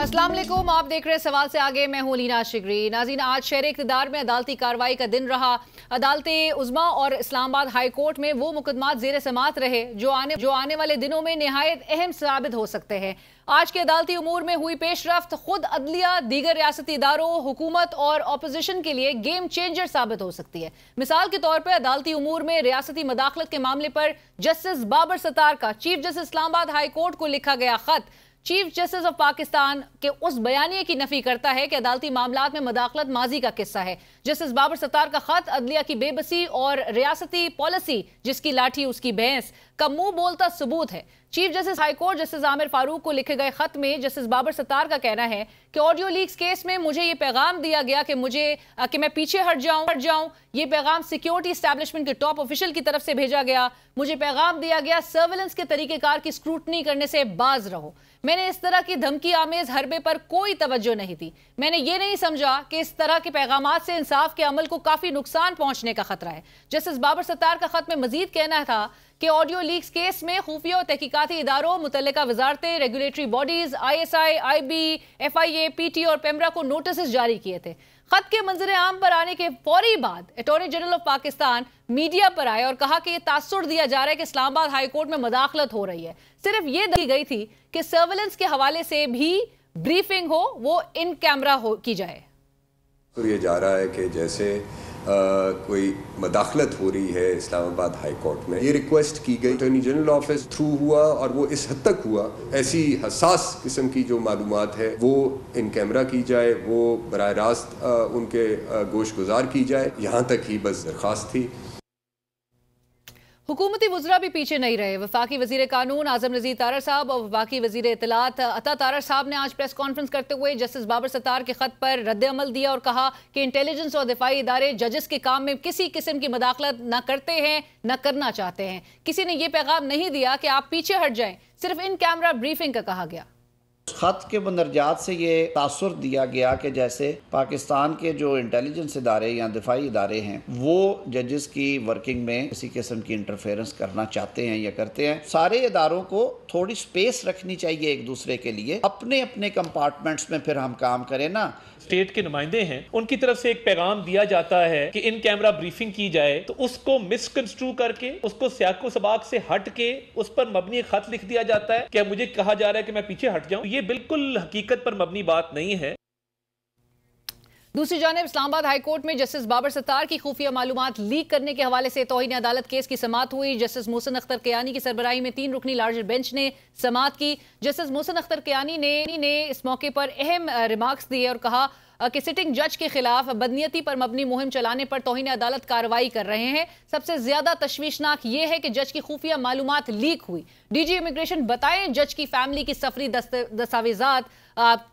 असलम आप देख रहे सवाल से आगे मैं हूं लीना शिगरी नाजीन आज शहर इकतदार में अदालती कार्रवाई का दिन रहा अदालत उजमा और इस्लामाबाद हाई कोर्ट में वो मुकदमा जेर समात रहे जो आने जो आने वाले दिनों में नहायत अहम साबित हो सकते हैं आज के अदालती अमूर में हुई पेशरफ खुद अदलिया दीगर रियासती इदारों हुकूमत और अपोजिशन के लिए गेम चेंजर साबित हो सकती है मिसाल के तौर पर अदालती अमूर में रियासती मदाखलत के मामले पर जस्टिस बाबर सतार का chief justice Islamabad high court को लिखा गया खत चीफ जस्टिस ऑफ पाकिस्तान के उस बयानी की नफी करता है कि अदालती मामला में मदाखलत माजी का किस्सा है जस्टिस बाबर सत्तार का खत अदलिया की बेबसी और रियासती पॉलिसी जिसकी लाठी उसकी भैंस का मुंह बोलता सबूत है chief justice high court justice Aamir Farooq को लिखे गए खत में जस्टिस बाबर सत्तार का कहना है कि ऑडियो लीक्स केस में मुझे ये पैगाम दिया गया कि मुझे कि मैं पीछे हट जाऊं हट जाऊं ये पैगाम सिक्योरिटी स्टैब्लिशमेंट के टॉप ऑफिशियल की तरफ से भेजा गया मुझे पैगाम दिया गया सर्विलेंस के तरीकेकार की स्क्रूटनी करने से बाज रहो मैंने इस तरह की धमकी आमेज हरबे पर कोई तवज्जो नहीं दी मैंने ये नहीं समझा कि इस तरह के पैगाम से इंसाफ के अमल को काफी नुकसान पहुंचने का खतरा है जस्टिस बाबर सत्तार का खत में मजीद कहना था कि ऑडियो लीक्स केस में खुफिया और तहकीकती इदारों मुतल वजारतें regulatory bodies I S I I B F I A P T और पेमरा को नोटिस जारी किए थे खत के मंजर आम पर आने के फौरी बाद attorney general of Pakistan media पर आए और कहा कि यह तासुर दिया जा रहा है कि इस्लामाबाद हाईकोर्ट में मदाखलत हो रही है सिर्फ ये दी गई थी कि सर्वेलेंस के हवाले से भी ब्रीफिंग हो वो इन कैमरा हो की जाए तो ये जा रहा है कि जैसे कोई मदाखलत हो रही है इस्लामाबाद हाई कोर्ट में ये रिक्वेस्ट की गई अटर्नी जनरल ऑफिस थ्रू हुआ और वो इस हद तक हुआ ऐसी हसास किस्म की जो मालूम है वो इन कैमरा की जाए वो बर रास्त उनके गोश गुजार की जाए यहाँ तक ही बस दरख्वास्त थी हुकूमती वजरा भी पीछे नहीं रहे वफाकी वजीर कानून आजम नजीर तारा साहब और वफाकी वजीर इतलात अता तारा साहब ने आज प्रेस कॉन्फ्रेंस करते हुए जस्टिस बाबर सत्तार के खत पर रद्द अमल दिया और कहा कि इंटेलिजेंस और दिफाई इदारे जजेस के काम में किसी किस्म की मदाखलत न करते हैं न करना चाहते हैं किसी ने यह पैगाम नहीं दिया कि आप पीछे हट जाएं सिर्फ इन कैमरा ब्रीफिंग का कहा गया ख़त के बंदरजात से ये तासर दिया गया कि जैसे पाकिस्तान के जो इंटेलिजेंस इदारे या दिफाई इदारे हैं वो जजेस की वर्किंग में किसी किस्म की इंटरफेरेंस करना चाहते हैं या करते हैं सारे इदारों को थोड़ी स्पेस रखनी चाहिए एक दूसरे के लिए अपने अपने कंपार्टमेंट्स में फिर हम काम करें ना स्टेट के नुमाइंदे हैं उनकी तरफ से एक पैगाम दिया जाता है कि इन कैमरा ब्रीफिंग की जाए तो उसको मिसकंस्ट्रू करके उसको सियाको सबाक से हट के उस पर मबनी खत लिख दिया जाता है क्या मुझे कहा जा रहा है कि मैं पीछे हट जाऊं ये बिल्कुल हकीकत पर मबनी बात नहीं है दूसरी जानब इस्लामाबाद हाईकोर्ट में जस्टिस बाबर सत्तार की खुफिया मालूम लीक करने के हवाले से तोहनी अदालत केस की समात हुई जस्टिस मोहसन अख्तर कयानी की सरबराही में तीन रुकनी लार्जर बेंच ने समात की जस्टिस मोहसन अख्तर कयानी ने, ने इस मौके पर अहम रिमार्क्स दिए और कहा कि सिटिंग जज के खिलाफ बदनीति पर मबनी मुहिम चलाने पर तोहनी अदालत कार्रवाई कर रहे हैं सबसे ज्यादा तश्वीशनाक ये है कि जज की खुफिया मालूम लीक हुई डीजी इमिग्रेशन बताएं जज की फैमिली की सफरी दस्तावेजात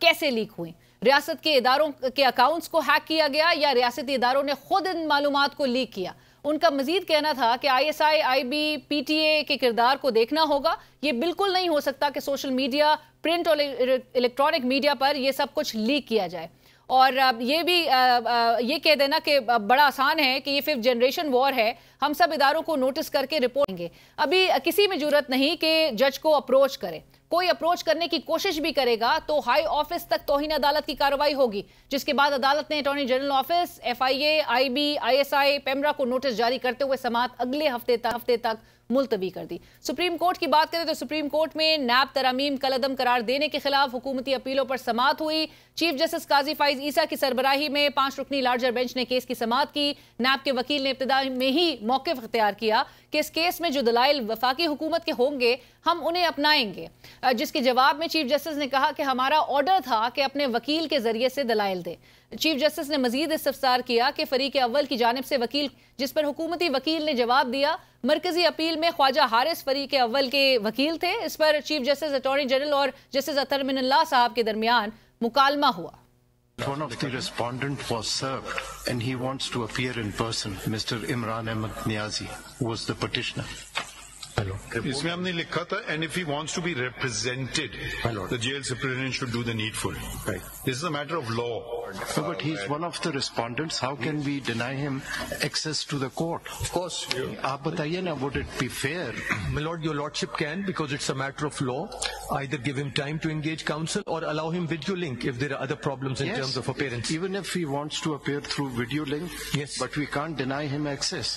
कैसे लीक हुई रियासत के इदारों के अकाउंट्स को हैक किया गया या रियासती इदारों ने खुद इन मालूम को लीक किया उनका मजीद कहना था कि I S I I B P T A के किरदार को देखना होगा ये बिल्कुल नहीं हो सकता कि सोशल मीडिया प्रिंट और इलेक्ट्रॉनिक मीडिया पर यह सब कुछ लीक किया जाए और ये भी ये कह देना कि बड़ा आसान है कि ये फिफ्थ जनरेशन वॉर है हम सब इदारों को नोटिस करके रिपोर्ट देंगे अभी किसी में जरूरत नहीं कि जज को अप्रोच करें कोई अप्रोच करने की कोशिश भी करेगा तो हाई ऑफिस तक तोहिन अदालत की कार्रवाई होगी जिसके बाद अदालत ने attorney general office FIA IB ISI PEMRA को नोटिस जारी करते हुए समात अगले हफ्ते तक हफ्ते तक मुलतवी कर दी सुप्रीम कोर्ट की बात करें तो सुप्रीम कोर्ट में नैब तरामीम कलदम करार देने के खिलाफ हुकूमती अपीलों पर समात हुई चीफ जस्टिस काजी फाइज ईसा की सरबराही में पांच रुकनी लार्जर बेंच ने केस की समात की नैब के वकील ने इब्तदा में ही मौके अख्तियार किया कि इस केस में जो दलाइल वफाकी हुकूमत के होंगे हम उन्हें अपनाएंगे जिसके जवाब में चीफ जस्टिस ने कहा कि हमारा ऑर्डर था कि अपने वकील के जरिए से दलाइल दें चीफ जस्टिस ने मजीद इस्तफसार किया कि फरीक अव्वल की जानब से वकील जिस पर हुकूमती वकील ने जवाब दिया मरकजी अपील में ख्वाजा हारिस फरीक अव्वल के वकील थे इस पर चीफ जस्टिस अटॉर्नी जनरल और जस्टिस अतर मिनल्ला साहब के दरमियान मुकालमा हुआ One of the respondent was served and he wants to appear in person. Mr. Imran Ahmed Niazi was the petitioner. Hello. इसमें हमने लिखा था and if he wants to be represented the jail superintendent should do the needful this is a matter of but he's one of the respondents. How can we deny him access to the court? Of course. आप बताइए would it be fair? My lord, your lordship can because it's a matter of law. Either give him time to engage counsel or allow him video link if there are other problems in yes, terms of appearance. Even if he wants to appear through video link, yes. but we can't deny him access.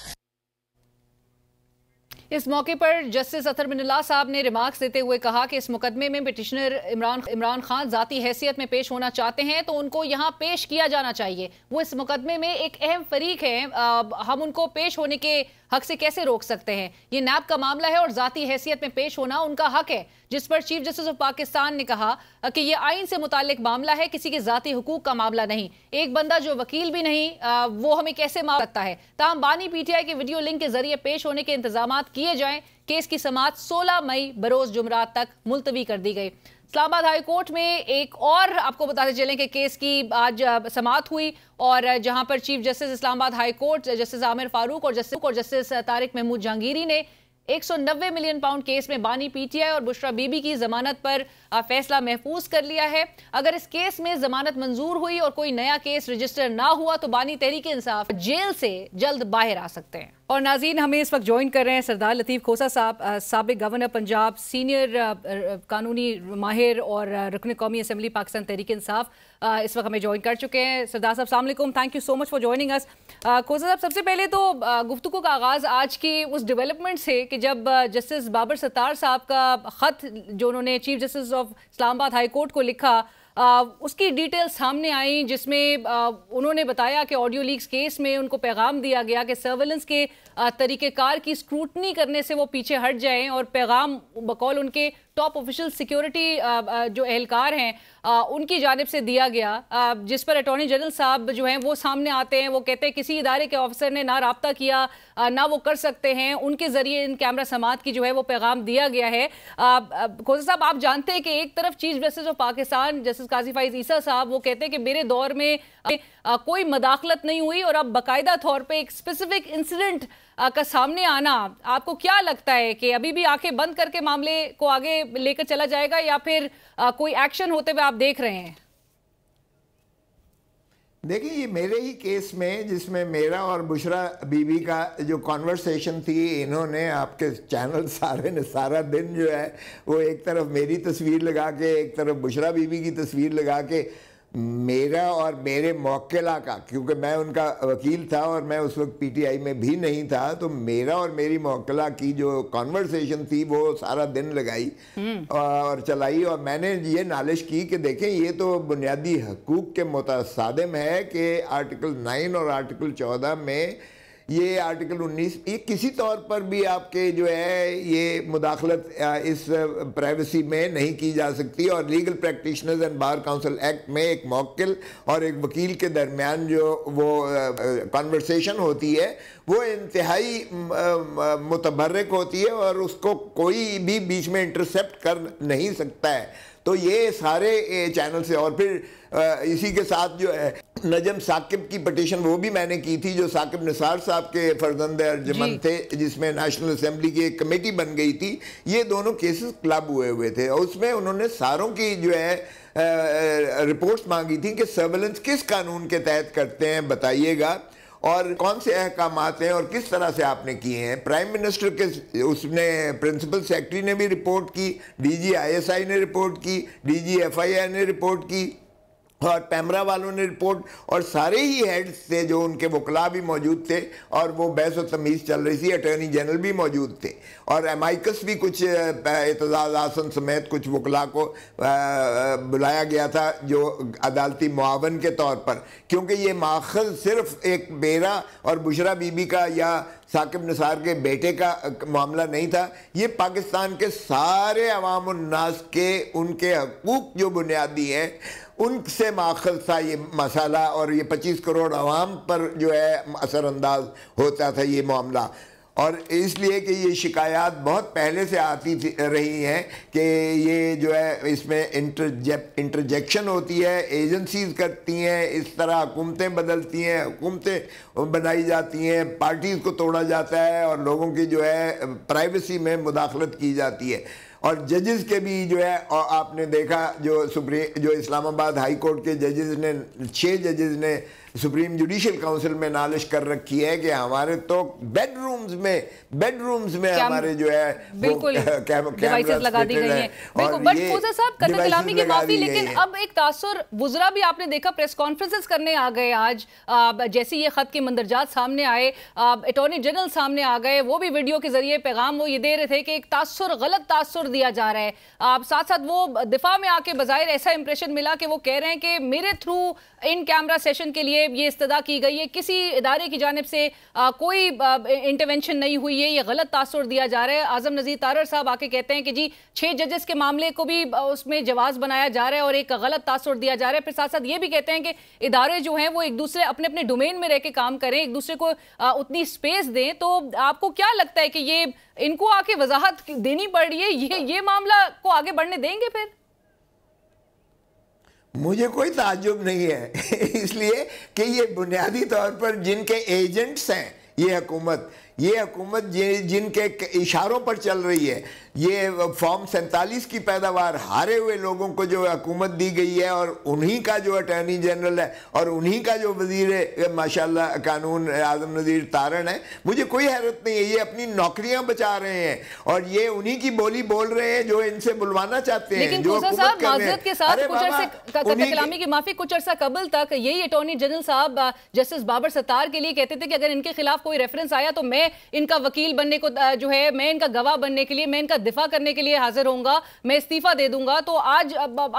इस मौके पर justice अतर मिनला साहब ने remarks देते हुए कहा कि इस मुकदमे में पिटिशनर इमरान इमरान खान जाती हैसियत में पेश होना चाहते हैं तो उनको यहाँ पेश किया जाना चाहिए वो इस मुकदमे में एक अहम फरीक है हम उनको पेश होने के हक से कैसे रोक सकते हैं ये नैब का मामला है और जाति हैसियत में पेश होना उनका हक है जिस पर चीफ जस्टिस ऑफ पाकिस्तान ने कहा कि ये आइन से मुतालिक मामला है किसी के जाति हकूक का मामला नहीं एक बंदा जो वकील भी नहीं आ, वो हमें कैसे मार सकता है ताम बानी पीटीआई के वीडियो लिंक के जरिए पेश होने के इंतजाम किए जाए केस की समात सोलह मई बरोज जुमरात तक मुलतवी कर दी गई इस्लामाबाद हाईकोर्ट में एक और आपको बताते चलें कि केस की आज समाप्त हुई और जहां पर chief justice Islamabad high court justice Aamir Farooq और जस्टिस और जस्टिस तारिक महमूद जहांगीरी ने 190 मिलियन पाउंड केस में बानी पीटीआई और बुशरा बीबी की जमानत पर फैसला महफूज कर लिया है अगर इस केस में जमानत मंजूर हुई और कोई नया केस रजिस्टर ना हुआ तो बानी तहरीक इंसाफ जेल से जल्द बाहर आ सकते हैं और नाजीन हमें इस वक्त ज्वाइन कर रहे हैं सरदार लतीफ़ खोसा साहब सबक गवर्नर पंजाब सीनियर कानूनी माहिर और रुकन कौमी असम्बली पाकिस्तान तहरीक इंसाफ इस वक्त हमें ज्वाइन कर चुके हैं सरदार साहब सलामकुम thank you so much for joining us Khosa साहब सबसे पहले तो गुफ्तु का आगाज़ आज की उस डेवलपमेंट से कि जब जस्टिस बाबर सत्तार साहब का ख़त जो उन्होंने chief justice of Islamabad high court को लिखा उसकी डिटेल सामने आई जिसमें उन्होंने बताया कि ऑडियो लीक्स केस में उनको पैगाम दिया गया कि सर्वेलेंस के तरीक़ेकार की स्क्रूटनी करने से वो पीछे हट जाएं और पैगाम बकौल उनके टॉप ऑफिशियल सिक्योरिटी जो एहलकार हैं उनकी जानब से दिया गया जिस पर अटॉर्नी जनरल साहब जो हैं वो सामने आते हैं वो कहते हैं किसी इदारे के ऑफिसर ने ना रबता किया ना वो कर सकते हैं उनके ज़रिए इन कैमरा समात की जो है वो पैगाम दिया गया है खोजा साहब आप जानते हैं कि एक तरफ chief justice of Pakistan justice Qazi Faez Isa साहब वो कहते हैं कि मेरे दौर में कोई मदाखलत नहीं हुई और अब बाकायदा तौर पर एक स्पेसिफिक इंसिडेंट का सामने आना आपको क्या लगता है कि अभी भी आंखें बंद करके मामले को आगे लेकर चला जाएगा या फिर कोई एक्शन होते हुए आप देख रहे हैं देखिए ये मेरे ही केस में जिसमें मेरा और बुशरा बीबी का जो कॉन्वर्सेशन थी इन्होंने आपके चैनल सारे ने सारा दिन जो है वो एक तरफ मेरी तस्वीर लगा के एक तरफ बुशरा बीबी की तस्वीर लगा के मेरा और मेरे मौकेला का क्योंकि मैं उनका वकील था और मैं उस वक्त पीटीआई में भी नहीं था तो मेरा और मेरी मौकेला की जो कॉन्वर्सेशन थी वो सारा दिन लगाई हम्म। और चलाई और मैंने ये नालिश की कि देखें ये तो बुनियादी हकूक़ के मुतसादम है कि आर्टिकल नाइन और आर्टिकल चौदह में ये आर्टिकल 19 ये किसी तौर पर भी आपके जो है ये मुदाखलत इस प्राइवेसी में नहीं की जा सकती और legal practitioners and bar council act में एक मौकिल और एक वकील के दरमियान जो वो कॉन्वर्सेशन होती है वो इंतहाई मुतबरक होती है और उसको कोई भी बीच में इंटरसेप्ट कर नहीं सकता है तो ये सारे चैनल से और फिर इसी के साथ जो है नजम साकिब की पटिशन वो भी मैंने की थी जो साकिब निसार साहब के फर्जंद अर्जमन थे जिसमें नेशनल असम्बली की एक कमेटी बन गई थी ये दोनों केसेस क्लब हुए हुए थे और उसमें उन्होंने सारों की जो है रिपोर्ट्स मांगी थी कि सर्वेलेंस किस कानून के तहत करते हैं बताइएगा और कौन से अहकाम हैं और किस तरह से आपने किए हैं प्राइम मिनिस्टर के उसने प्रिंसिपल सेक्रेटरी ने भी रिपोर्ट की डीजीआईएसआई ने रिपोर्ट की डीजीएफआईआई ने रिपोर्ट की और पैमरा वालों ने रिपोर्ट और सारे ही हेड्स थे जो उनके वकला भी मौजूद थे और वो बहस व तमीज़ चल रही थी अटर्नी जनरल भी मौजूद थे और एमाइकस भी कुछ एतजाज आसन समेत कुछ वकला को बुलाया गया था जो अदालती मुआवन के तौर पर क्योंकि ये माखज सिर्फ एक बेरा और बुशरा बीबी का या साकिब निसार के बेटे का मामला नहीं था ये पाकिस्तान के सारे अवाम के उनके हकूक़ जो बुनियादी हैं उनसे माखज था ये मसाला और ये पच्चीस करोड़ आवाम पर जो है असरानंदाज होता था ये मामला और इसलिए कि ये शिकायत बहुत पहले से आती थी रही हैं कि ये जो है इसमें इंटरजे इंटरजेक्शन होती है एजेंसीज करती हैं इस तरह हुकूमतें बदलती हैं हुकूमतें बनाई जाती हैं पार्टीज़ को तोड़ा जाता है और लोगों की जो है प्राइवेसी में मुदाखलत की जाती है और जजेस के भी जो है और आपने देखा जो सुप्रीम जो इस्लामाबाद हाई कोर्ट के जजेस ने छः जजेस ने सुप्रीम जुडिशियल काउंसिल में नालिश कर रखी है कि हमारे तो बेडरूम्स में बेडरूम्स में हमारे जो है बिल्कुल डिवाइसेस लगा दी गई हैं बट साहब कतल कलामी की माफी लेकिन अब एक तासुर वुजरा भी आपने देखा प्रेस कॉन्फ्रेंसेस करने आ गए आज जैसे ये खत के मंदरजात सामने आए अटॉर्नी जनरल सामने आ गए वो भी वीडियो के जरिए पैगाम वो ये दे रहे थे कि एक तासुर गलत तासुर दिया जा रहा है आप साथ साथ वो दिफा में आके बाहर ऐसा इंप्रेशन मिला कि वो कह रहे हैं कि मेरे थ्रू इन कैमरा सेशन के लिए ये इस्तः की गई है किसी इदारे की जानब से आ, कोई इंटरवेंशन नहीं हुई है ये गलत तासर दिया जा रहा है आजम नज़ीर तारर साहब आके कहते हैं कि जी छः जजेस के मामले को भी उसमें जवाब बनाया जा रहा है और एक गलत तासर दिया जा रहा है फिर साथ साथ ये भी कहते हैं कि इदारे जो हैं वो एक दूसरे अपने अपने डोमेन में रह के काम करें एक दूसरे को आ, उतनी स्पेस दें तो आपको क्या लगता है कि ये इनको आके वजाहत देनी पड़ रही है ये ये मामला को आगे बढ़ने देंगे फिर मुझे कोई ताजुब नहीं है इसलिए कि ये बुनियादी तौर पर जिनके एजेंट्स हैं ये हुकूमत ये हुकूमत जिनके इशारों पर चल रही है ये फॉर्म सैंतालीस की पैदावार हारे हुए लोगों को जो हुकूमत दी गई है और उन्हीं का जो अटर्नी जनरल है और उन्हीं का जो वजीर माशाल्लाह कानून आजम नज़ीर तारण है मुझे कोई हैरत नहीं है ये अपनी नौकरियां बचा रहे हैं और ये उन्हीं की बोली बोल रहे हैं जो इनसे बुलवाना चाहते हैं जो कुछ अर्सा कलामी की माफी कुछ कबल तक यही अटोर्नी जनरल साहब जस्टिस बाबर सत्तार के लिए कहते थे कि अगर इनके खिलाफ कोई रेफरेंस आया तो मैं मैं इनका वकील बनने को जो है मैं इनका गवाह बनने के लिए मैं इनका दिफा करने के लिए हाजिर होऊंगा मैं इस्तीफा दे दूंगा तो आज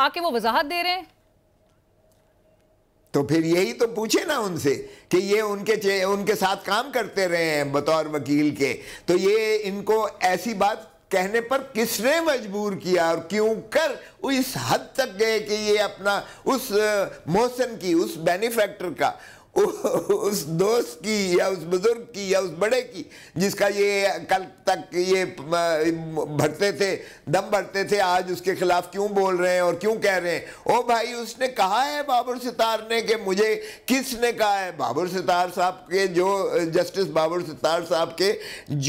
आके वो वजाहत दे रहे हैं तो फिर यही तो पूछे ना उनसे कि ये उनके उनके साथ काम करते रहे हैं बतौर वकील के तो ये इनको ऐसी बात कहने पर किसने मजबूर किया और क्यों कर इस हद तक गए कि ये अपना उस मोशन की उस बेनिफैक्टर का उस दोस्त की या उस बुजुर्ग की या उस बड़े की जिसका ये कल तक ये भरते थे दम भरते थे आज उसके खिलाफ क्यों बोल रहे हैं और क्यों कह रहे हैं ओ भाई उसने कहा है बाबर सितार ने कि मुझे किसने कहा है बाबर सितार साहब के जो जस्टिस बाबर सितार साहब के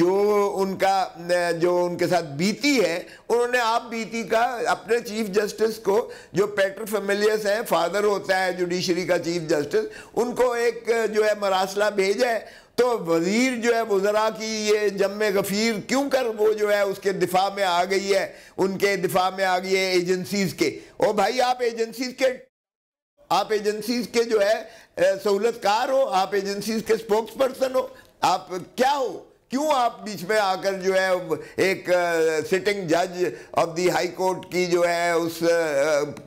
जो उनका जो उनके साथ बीती है उन्होंने आप बीती का अपने चीफ जस्टिस को जो पेट्रो फेमिलियस हैं फादर होता है जुडिशरी का चीफ जस्टिस उनको एक जो है मरासला भेजे तो वजीर जो है वजरा की ये जम गफीर क्यों कर वो जो है उसके दिफा में आ गई है उनके दिफा में आ गई है एजेंसीज के ओ भाई आप एजेंसीज के आप एजेंसीज के जो है सहूलतकार हो आप एजेंसीज के स्पोक्स पर्सन हो आप क्या हो क्यों आप बीच में आकर जो है एक सिटिंग जज ऑफ दी हाई कोर्ट की जो है उस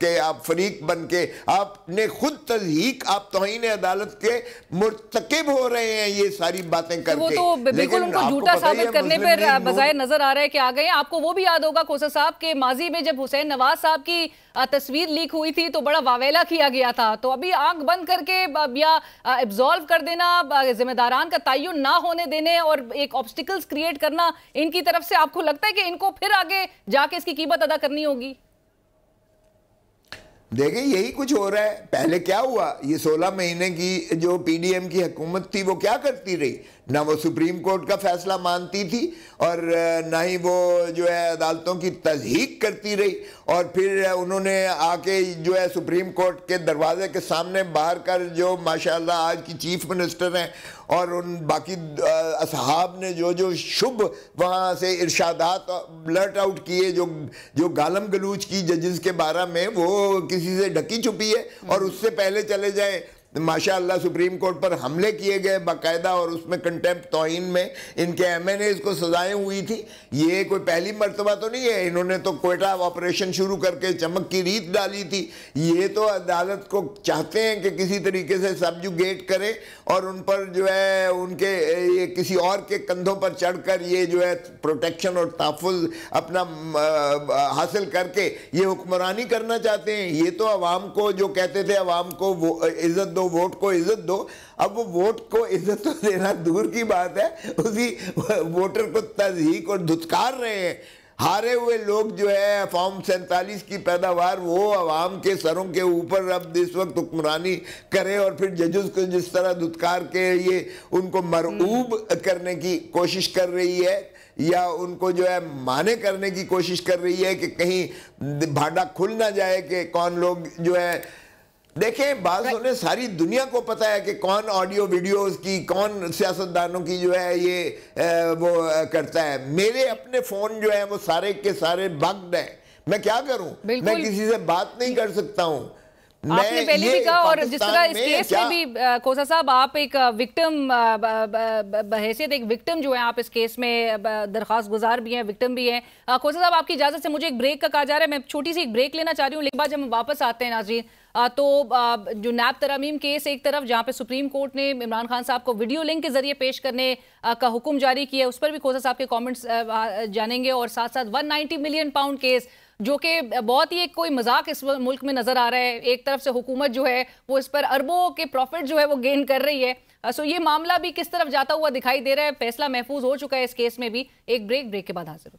के आप फरीक बन के आपने खुद तजहीक आप तोहन अदालत के मुरतकब हो रहे हैं ये सारी बातें तो करके वो तो बिल्कुल उनको झूठा साबित करने पर बजाय नजर आ रहा है कि आ गए आपको वो भी याद होगा कोसा साहब के माजी में जब हुसैन नवाज साहब की तस्वीर लीक हुई थी तो बड़ा वावेला किया गया था तो अभी आंख बंद करके या एब्जॉल्व कर देना जिम्मेदारान का तयन ना होने देने और एक ऑब्स्टिकल्स क्रिएट करना इनकी तरफ से आपको लगता है कि इनको फिर आगे जाके इसकी कीमत अदा करनी होगी देखिए यही कुछ हो रहा है पहले क्या हुआ ये 16 महीने की जो पीडीएम की हुकूमत थी वो क्या करती रही ना वो सुप्रीम कोर्ट का फैसला मानती थी और ना ही वो जो है अदालतों की तजहीक करती रही और फिर उन्होंने आके जो है सुप्रीम कोर्ट के दरवाजे के सामने बाहर कर जो माशाल्लाह आज की चीफ मिनिस्टर हैं और उन बाकी असहाब ने जो जो शुभ वहाँ से इर्शादात ब्लट आउट किए जो जो गालम गलूच की जजेस के बारे में वो किसी से ढकी छुपी है और उससे पहले चले जाए माशा सुप्रीम कोर्ट पर हमले किए गए बाकायदा और उसमें कंटेम्प तोहन में इनके एम एन एज को सजाएं हुई थी ये कोई पहली मरतबा तो नहीं है इन्होंने तो कोयटा ऑपरेशन शुरू करके चमक की रीत डाली थी ये तो अदालत को चाहते हैं कि किसी तरीके से सब्जुगेट करें और उन पर जो है उनके ये किसी और के कंधों पर चढ़कर ये जो है प्रोटेक्शन और तहफुज अपना हासिल करके ये हुक्मरानी करना चाहते हैं ये तो आवाम को जो कहते थे आवाम को वो इज़्ज़त दो वोट को इज्जत दो अब वो वोट को इज्जत तो देना दूर की बात है उसी वोटर को तजहीक और धुतकार रहे हैं हारे हुए लोग जो है फॉर्म सैंतालीस की पैदावार वो आवाम के सरों के ऊपर अब इस वक्त हुक्मरानी करे और फिर जजेस को जिस तरह धुतकार के ये उनको मरऊब हम्म। करने की कोशिश कर रही है या उनको जो है माने करने की कोशिश कर रही है कि कहीं भाड़ा खुल ना जाए कि कौन लोग जो है देखें बात ने सारी दुनिया को पता है कि कौन ऑडियो वीडियोस की कौन सियासतदानों की जो है ये वो करता है मेरे अपने फ़ोन जो है वो सारे के सारे बग्ड हैं मैं क्या करूं मैं किसी से बात नहीं कर सकता हूं आपने पहले भी कहा और जिस तरह इस केस में भी कोसा साहब आप एक विक्टिम बहसियत एक विक्टिम जो है आप इस केस में दरखास्त गुजार भी हैं विक्टिम भी हैं कोसा साहब आपकी इजाजत से मुझे एक ब्रेक का कहा जा रहा है मैं छोटी सी एक ब्रेक लेना चाह रही हूँ लेकिन बाद जब हम वापस आते हैं नाजरीन तो जो नैब तरमीम केस एक तरफ जहाँ पे सुप्रीम कोर्ट ने इमरान खान साहब को वीडियो लिंक के जरिए पेश करने का हुक्म जारी किया उस पर भी खोसा साहब के कमेंट्स जानेंगे और साथ साथ 190 मिलियन पाउंड केस जो कि बहुत ही एक कोई मजाक इस मुल्क में नजर आ रहा है एक तरफ से हुकूमत जो है वो इस पर अरबों के प्रॉफिट जो है वो गेन कर रही है सो ये मामला भी किस तरफ जाता हुआ दिखाई दे रहा है फैसला महफूज हो चुका है इस केस में भी एक ब्रेक ब्रेक के बाद हाजिर